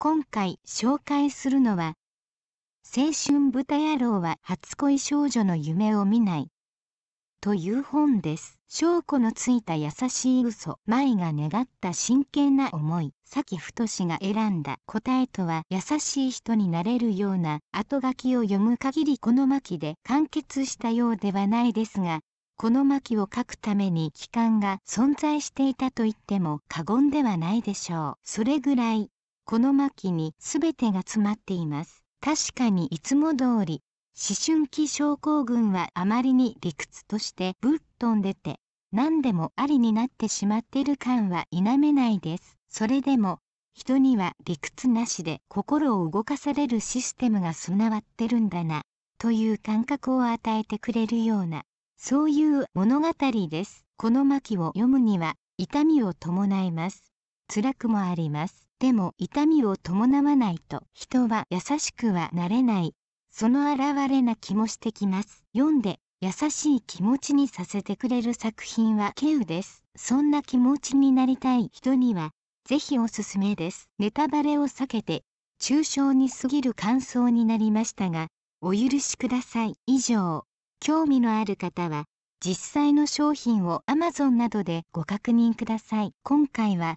今回紹介するのは「青春豚野郎は初恋少女の夢を見ない」という本です。証拠のついた優しい嘘舞が願った真剣な思いと太が選んだ答えとは優しい人になれるような後書きを読む限りこの巻で完結したようではないですがこの巻を書くために期間が存在していたと言っても過言ではないでしょう。それぐらいこの巻に全てが詰まっています。確かにいつも通り、思春期症候群はあまりに理屈としてぶっ飛んでて、何でもありになってしまってる感は否めないです。それでも、人には理屈なしで心を動かされるシステムが備わってるんだな、という感覚を与えてくれるような、そういう物語です。この巻を読むには痛みを伴います。辛くもあります。でも痛みを伴わないと人は優しくはなれない。その現れな気もしてきます。読んで優しい気持ちにさせてくれる作品は稀有です。そんな気持ちになりたい人にはぜひおすすめです。ネタバレを避けて抽象に過ぎる感想になりましたが、お許しください。以上、興味のある方は、実際の商品を Amazon などでご確認ください。今回は、